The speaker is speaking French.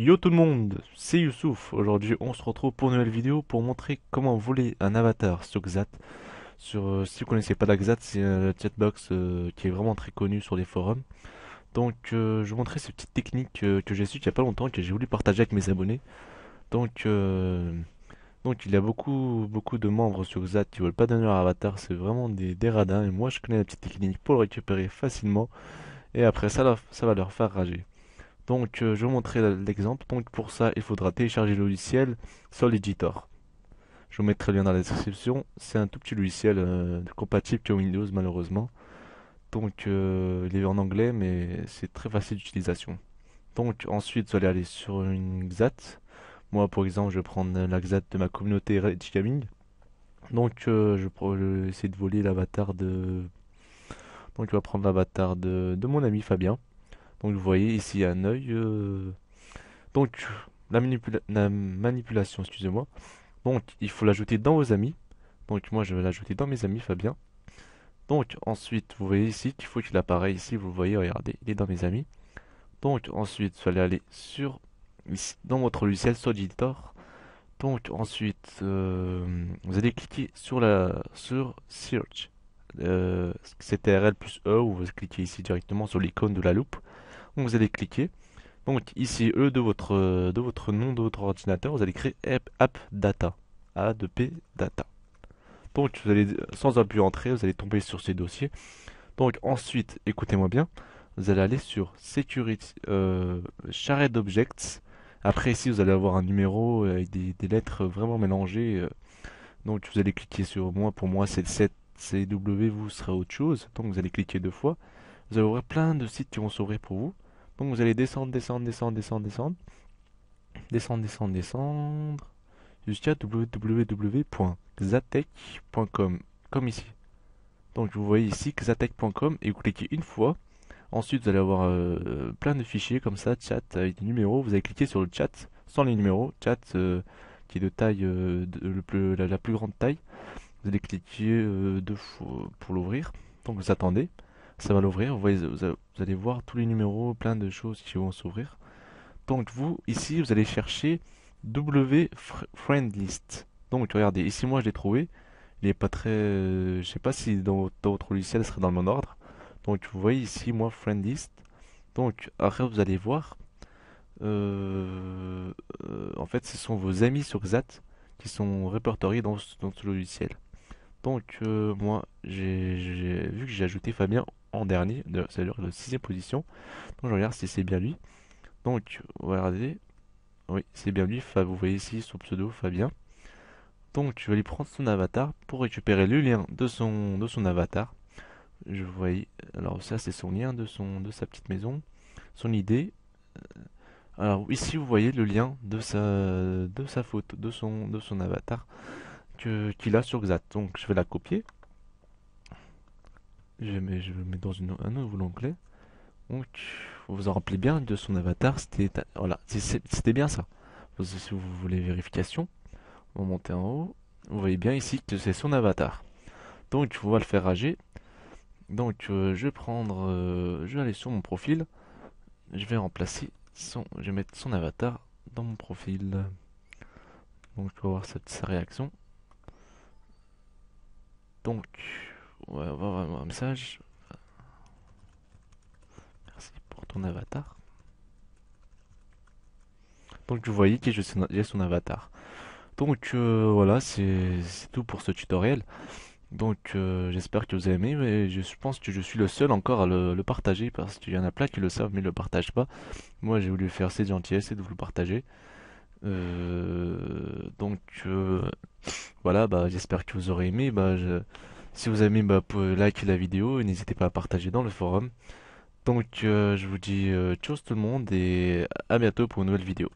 Yo tout le monde, c'est Youssouf. Aujourd'hui, on se retrouve pour une nouvelle vidéo pour montrer comment voler un avatar sur Xat. Sur, euh, si vous connaissez pas la Xat, c'est euh, la chatbox euh, qui est vraiment très connu sur les forums. Donc, je je vous montrer cette petite technique que j'ai su il n'y a pas longtemps que j'ai voulu partager avec mes abonnés. Donc, donc il y a beaucoup, beaucoup de membres sur Xat qui veulent pas donner leur avatar. C'est vraiment des, radins. Et moi, je connais la petite technique pour le récupérer facilement. Et après ça, ça va leur faire rager. Donc euh, je vais vous montrer l'exemple. Donc pour ça, il faudra télécharger le logiciel Editor. Je vous mettrai le lien dans la description. C'est un tout petit logiciel euh, compatible que Windows malheureusement. Donc euh, il est en anglais mais c'est très facile d'utilisation. Donc ensuite vous allez aller sur une XAT. Moi pour exemple je vais prendre la XAT de ma communauté Reddit Gaming. Donc je vais essayer de voler l'avatar de... Donc je vais prendre l'avatar de mon ami Fabien. Donc vous voyez ici un œil. Euh, donc la, manipulation, excusez-moi. Donc il faut l'ajouter dans vos amis. Donc moi je vais l'ajouter dans mes amis Fabien. Donc ensuite vous voyez ici qu'il faut qu'il apparaisse ici. Vous voyez regardez il est dans mes amis. Donc ensuite vous allez aller sur dans votre logiciel sur Editor. Donc ensuite euh, vous allez cliquer sur la sur search. Euh, CTRL plus E ou vous cliquez ici directement sur l'icône de la loupe vous allez cliquer. Donc ici, E de votre, euh, de votre nom de votre ordinateur, vous allez créer app data. A de P data. Donc vous allez, sans appuyer entrer vous allez tomber sur ces dossiers. Donc ensuite, écoutez-moi bien, vous allez aller sur Security euh, Shared Objects. Après ici, vous allez avoir un numéro avec des, lettres vraiment mélangées. Euh. Donc vous allez cliquer sur moi, pour moi c'est le 7 CW, vous sera autre chose. Donc vous allez cliquer deux fois. Vous allez ouvrir plein de sites qui vont s'ouvrir pour vous. Donc vous allez descendre, descendre, descendre, descendre, descendre, descendre, descendre, descendre, jusqu'à www.zatech.com, comme ici. Donc vous voyez ici zatech.com et vous cliquez une fois. Ensuite vous allez avoir euh, plein de fichiers comme ça, chat avec des numéros. Vous allez cliquer sur le chat sans les numéros, chat euh, qui est de taille, euh, la, plus grande taille. Vous allez cliquer deux fois pour l'ouvrir. Donc vous attendez ça va l'ouvrir. Vous, vous allez voir tous les numéros, plein de choses qui vont s'ouvrir. Donc vous, ici, vous allez chercher W Friend List. Donc regardez, ici moi je l'ai trouvé. Il est pas très... Euh, je sais pas si dans, votre logiciel serait dans le bon ordre. Donc vous voyez ici moi Friend List. Donc après vous allez voir. Euh, euh, en fait ce sont vos amis sur ZAT qui sont répertoriés dans, dans ce logiciel. Donc moi j'ai vu que j'ai ajouté Fabien en dernier, c'est-à-dire de sixième position. Donc je regarde si c'est bien lui. Donc, regardez, oui, c'est bien lui, vous voyez ici son pseudo, Fabien. Donc je vais lui prendre son avatar pour récupérer le lien de son, de son avatar. Je voyais, alors ça c'est son lien de, son, de sa petite maison, son idée. Euh, alors ici vous voyez le lien de sa, de sa photo, de son, de son avatar qu'il a sur Xat. Donc je vais la copier. Je mets, je mets dans une, un nouveau onglet. Donc, vous en rappelez bien de son avatar, c'était voilà, c'était bien ça. si vous voulez vérification, on monter en haut. Vous voyez bien ici que c'est son avatar. Donc, on va le faire rager. Donc, euh, je vais prendre, euh, je vais aller sur mon profil. Je vais remplacer son, je vais mettre son avatar dans mon profil. Donc, on va voir sa réaction. Donc, on va avoir un message. Merci pour ton avatar. Donc vous voyez que j'ai son avatar. Donc euh, voilà, c'est tout pour ce tutoriel. Donc euh, j'espère que vous avez aimé, mais je pense que je suis le seul encore à le, partager parce qu'il y en a plein qui le savent mais ne le partagent pas. Moi j'ai voulu faire cette gentillesse et de vous le partager. Euh, donc voilà, bah, j'espère que vous aurez aimé. Bah, si vous aimez, bah, likez la vidéo et n'hésitez pas à partager dans le forum. Donc, euh, je vous dis euh, tout le monde et à bientôt pour une nouvelle vidéo.